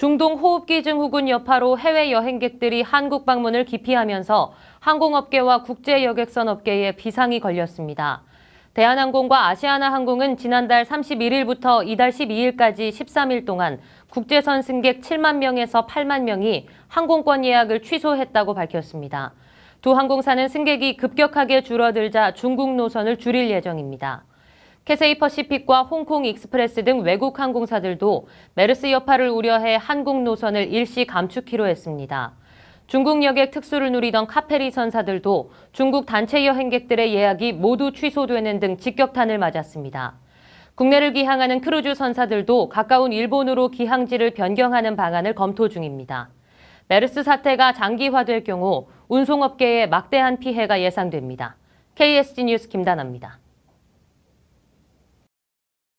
중동 호흡기 증후군 여파로 해외 여행객들이 한국 방문을 기피하면서 항공업계와 국제 여객선 업계에 비상이 걸렸습니다. 대한항공과 아시아나항공은 지난달 31일부터 이달 12일까지 13일 동안 국제선 승객 7만 명에서 8만 명이 항공권 예약을 취소했다고 밝혔습니다. 두 항공사는 승객이 급격하게 줄어들자 중국 노선을 줄일 예정입니다. 캐세이 퍼시픽과 홍콩 익스프레스 등 외국 항공사들도 메르스 여파를 우려해 한국 노선을 일시 감축키로 했습니다. 중국 여객 특수를 누리던 카페리 선사들도 중국 단체 여행객들의 예약이 모두 취소되는 등 직격탄을 맞았습니다. 국내를 기항하는 크루즈 선사들도 가까운 일본으로 기항지를 변경하는 방안을 검토 중입니다. 메르스 사태가 장기화될 경우 운송업계에 막대한 피해가 예상됩니다. KSG 뉴스 김단나입니다